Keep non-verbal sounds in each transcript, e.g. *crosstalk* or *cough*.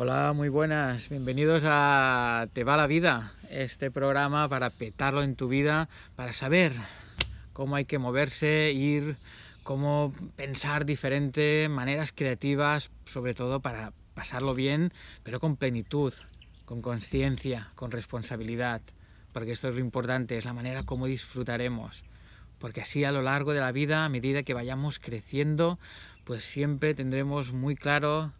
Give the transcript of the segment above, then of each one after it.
Hola, muy buenas. Bienvenidos a Te va la vida, este programa para petarlo en tu vida, para saber cómo hay que moverse, ir, cómo pensar diferente, maneras creativas, sobre todo para pasarlo bien, pero con plenitud, con conciencia, con responsabilidad, porque esto es lo importante, es la manera como disfrutaremos. Porque así a lo largo de la vida, a medida que vayamos creciendo, pues siempre tendremos muy claro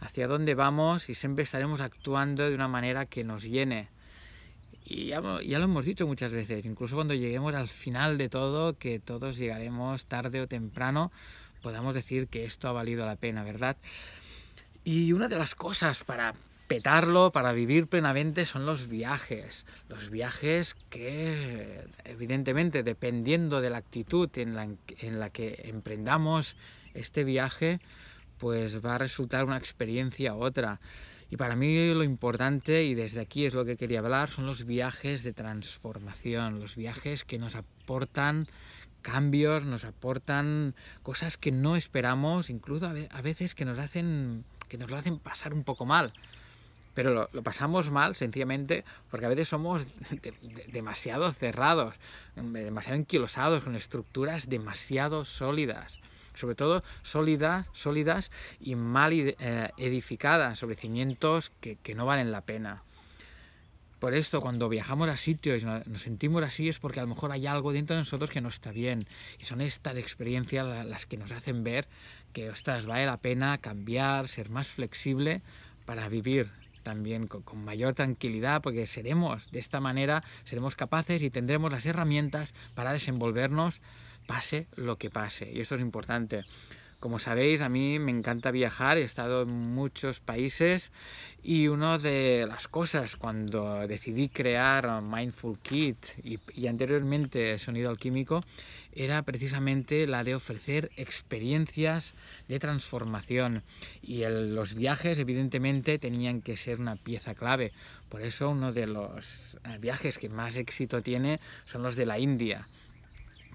hacia dónde vamos y siempre estaremos actuando de una manera que nos llene. Y ya, lo hemos dicho muchas veces, incluso cuando lleguemos al final de todo, que todos llegaremos tarde o temprano, podamos decir que esto ha valido la pena, ¿verdad? Y una de las cosas para petarlo, para vivir plenamente, son los viajes. Los viajes que, evidentemente, dependiendo de la actitud en la, en la que emprendamos este viaje, pues va a resultar una experiencia u otra. Y para mí lo importante, y desde aquí es lo que quería hablar, son los viajes de transformación, los viajes que nos aportan cambios, nos aportan cosas que no esperamos, incluso a veces que nos hacen que nos lo hacen pasar un poco mal. Pero lo, pasamos mal, sencillamente, porque a veces somos demasiado cerrados, demasiado enquilosados, con estructuras demasiado sólidas sobre todo sólidas, sólidas y mal eh, edificadas, sobre cimientos que, no valen la pena. Por esto, cuando viajamos a sitios y nos sentimos así, es porque a lo mejor hay algo dentro de nosotros que no está bien. Y son estas experiencias las que nos hacen ver que, ostras, vale la pena cambiar, ser más flexible para vivir también con mayor tranquilidad, porque seremos, de esta manera, seremos capaces y tendremos las herramientas para desenvolvernos pase lo que pase. Y eso es importante. Como sabéis, a mí me encanta viajar, he estado en muchos países y una de las cosas cuando decidí crear Mindful Kit y, anteriormente Sonido Alquímico era precisamente la de ofrecer experiencias de transformación y los viajes evidentemente tenían que ser una pieza clave. Por eso uno de los eh, viajes que más éxito tiene son los de la India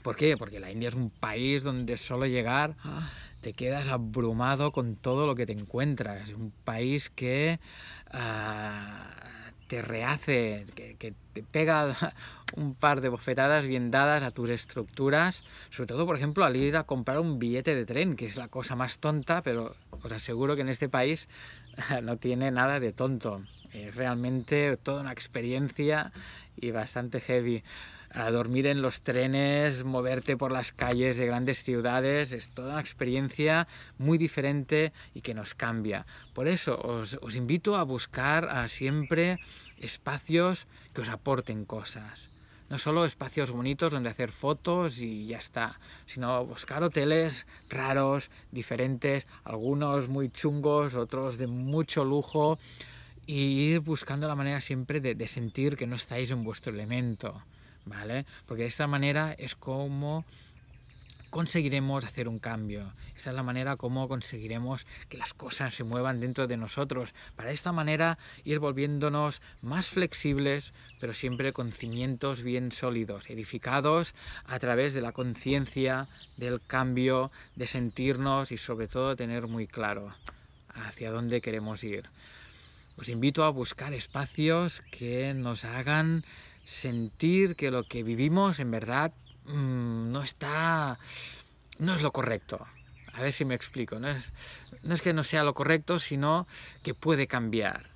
¿Por qué? Porque la India es un país donde solo llegar ah. te quedas abrumado con todo lo que te encuentras. Es un país que ah, te rehace, que, te pega *laughs* un par de bofetadas bien dadas a tus estructuras, sobre todo, por ejemplo, al ir a comprar un billete de tren, que es la cosa más tonta, pero os aseguro que en este país *laughs* no tiene nada de tonto. Es eh, realmente toda una experiencia y bastante heavy. A dormir en los trenes, moverte por las calles de grandes ciudades, es toda una experiencia muy diferente y que nos cambia. Por eso os, invito a buscar a siempre espacios que os aporten cosas. No solo espacios bonitos donde hacer fotos y ya está, sino buscar hoteles raros, diferentes, algunos muy chungos, otros de mucho lujo, y ir buscando la manera siempre de, sentir que no estáis en vuestro elemento, ¿vale? Porque de esta manera es como conseguiremos hacer un cambio. Esa es la manera como conseguiremos que las cosas se muevan dentro de nosotros. Para de esta manera ir volviéndonos más flexibles, pero siempre con cimientos bien sólidos, edificados a través de la conciencia, del cambio, de sentirnos y sobre todo tener muy claro hacia dónde queremos ir. Os invito a buscar espacios que nos hagan sentir que lo que vivimos en verdad mm, no está, no es lo correcto. A ver si me explico. no es que no sea lo correcto, sino que puede cambiar.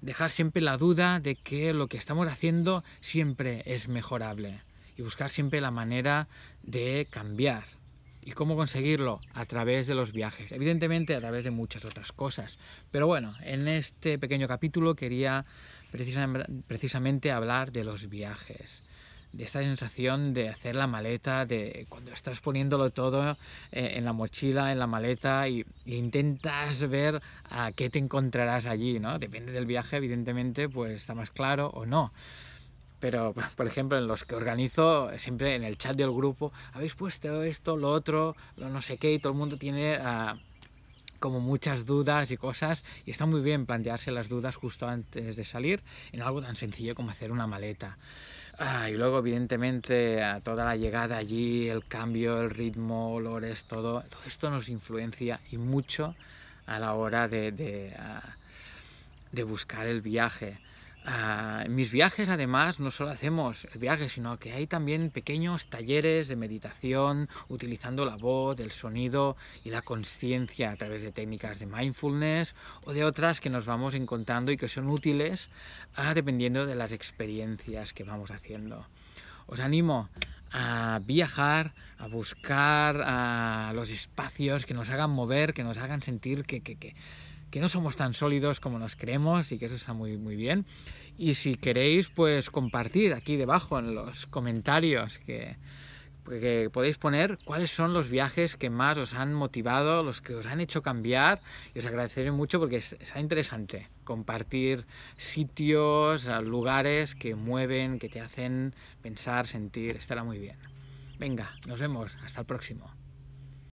Dejar siempre la duda de que lo que estamos haciendo siempre es mejorable y buscar siempre la manera de cambiar. ¿Y cómo conseguirlo? A través de los viajes, evidentemente a través de muchas otras cosas. Pero bueno, en este pequeño capítulo quería precisamente hablar de los viajes de esa sensación de hacer la maleta, de cuando estás poniéndolo todo eh, en la mochila, en la maleta e intentas ver a qué te encontrarás allí, ¿no? Depende del viaje, evidentemente, pues está más claro o no pero *laughs* por ejemplo en los que organizo, siempre en el chat del grupo, habéis puesto esto, lo otro, lo no sé qué, y todo el mundo tiene ah, como muchas dudas y cosas, y está muy bien plantearse las dudas justo antes de salir en algo tan sencillo como hacer una maleta. Ah, y luego, evidentemente, toda la llegada allí, el cambio, el ritmo, olores, todo, todo esto nos influencia y mucho a la hora de, de, ah, de buscar el viaje. Ah, en mis viajes, además, no solo hacemos el viaje, sino que hay también pequeños talleres de meditación utilizando la voz, el sonido y la conciencia a través de técnicas de mindfulness o de otras que nos vamos encontrando y que son útiles ah, dependiendo de las experiencias que vamos haciendo. Os animo a viajar, a buscar ah, los espacios que nos hagan mover, que nos hagan sentir que, que que no somos tan sólidos como nos creemos y que eso está muy, muy bien. Y si queréis, pues compartir aquí debajo en los comentarios que, que podéis poner cuáles son los viajes que más os han motivado, los que os han hecho cambiar. Y os agradeceré mucho porque está interesante compartir sitios, lugares que mueven, que te hacen pensar, sentir. Estará muy bien. Venga, nos vemos. Hasta el próximo.